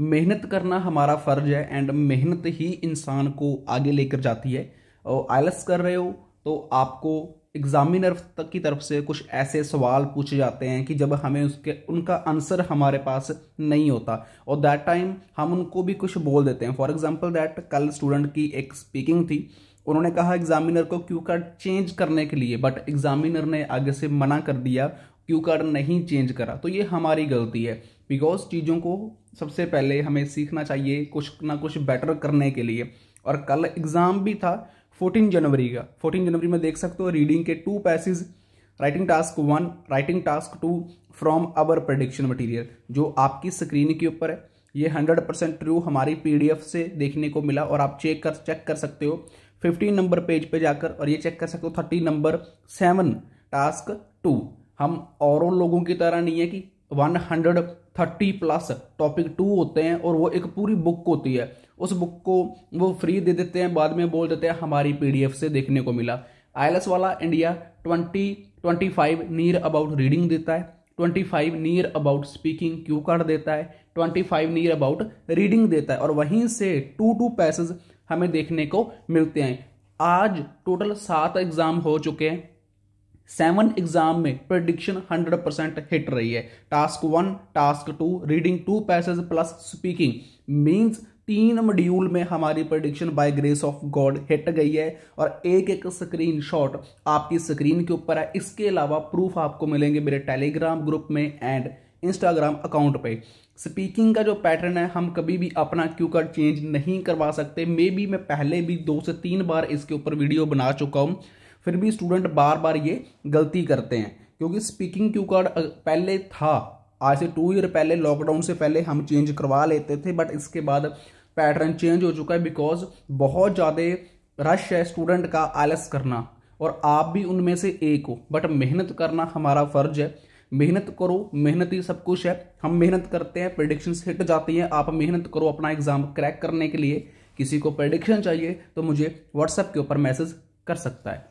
मेहनत करना हमारा फ़र्ज है एंड मेहनत ही इंसान को आगे लेकर जाती है और आलस कर रहे हो तो आपको एग्ज़ामिनर तक की तरफ से कुछ ऐसे सवाल पूछे जाते हैं कि जब हमें उसके उनका आंसर हमारे पास नहीं होता और दैट टाइम हम उनको भी कुछ बोल देते हैं फॉर एग्जाम्पल दैट कल स्टूडेंट की एक स्पीकिंग थी उन्होंने कहा एग्जामिनर को क्यू कार्ड चेंज करने के लिए बट एग्जामिनर ने आगे से मना कर दिया क्यू कार्ड नहीं चेंज करा तो ये हमारी गलती है बिकॉज चीज़ों को सबसे पहले हमें सीखना चाहिए कुछ ना कुछ बेटर करने के लिए और कल एग्ज़ाम भी था 14 जनवरी का 14 जनवरी में देख सकते हो रीडिंग के two passage writing task one writing task two from our prediction material जो आपकी स्क्रीन के ऊपर है ये हंड्रेड परसेंट ट्रू हमारी एफ से देखने को मिला और आप चेक कर चेक कर सकते हो फिफ्टीन नंबर पेज पे जाकर और ये चेक कर सकते हो thirty number seven task two हम औरों लोगों की तरह नहीं है कि one hundred thirty plus topic too होते हैं और वो एक पूरी बुक होती है उस बुक को वो फ्री दे देते हैं बाद में बोल देते हैं हमारी पीडीएफ से देखने को मिला आई वाला India twenty twenty five near about reading देता है twenty five near about speaking cue card देता है twenty five near about reading देता है और वहीं से टू टू पैसेज हमें देखने को मिलते हैं आज टोटल सात एग्जाम हो चुके हैं सेवन एग्जाम में प्रडिक्शन हंड्रेड परसेंट हिट रही है task one task two reading two passage plus speaking means तीन मॉड्यूल में हमारी prediction by grace of God hit गई है और एक एक स्क्रीन शॉट आपकी स्क्रीन के ऊपर है इसके अलावा प्रूफ आपको मिलेंगे मेरे टेलीग्राम ग्रुप में एंड इंस्टाग्राम अकाउंट पे स्पीकिंग का जो पैटर्न है हम कभी भी अपना क्यू कार्ड चेंज नहीं करवा सकते मे बी मैं पहले भी दो से तीन बार इसके ऊपर वीडियो बना चुका हूँ फिर भी स्टूडेंट बार बार ये गलती करते हैं क्योंकि स्पीकिंग क्यू कार्ड पहले था आज से टू ईयर पहले लॉकडाउन से पहले हम चेंज करवा लेते थे बट इसके बाद पैटर्न चेंज हो चुका है बिकॉज बहुत ज़्यादा रश है स्टूडेंट का आलस करना और आप भी उनमें से एक हो बट मेहनत करना हमारा फर्ज है मेहनत करो मेहनत ही सब कुछ है हम मेहनत करते हैं प्रडिक्शंस हिट जाती हैं आप मेहनत करो अपना एग्ज़ाम क्रैक करने के लिए किसी को प्रडिक्शन चाहिए तो मुझे व्हाट्सएप के ऊपर मैसेज कर सकता है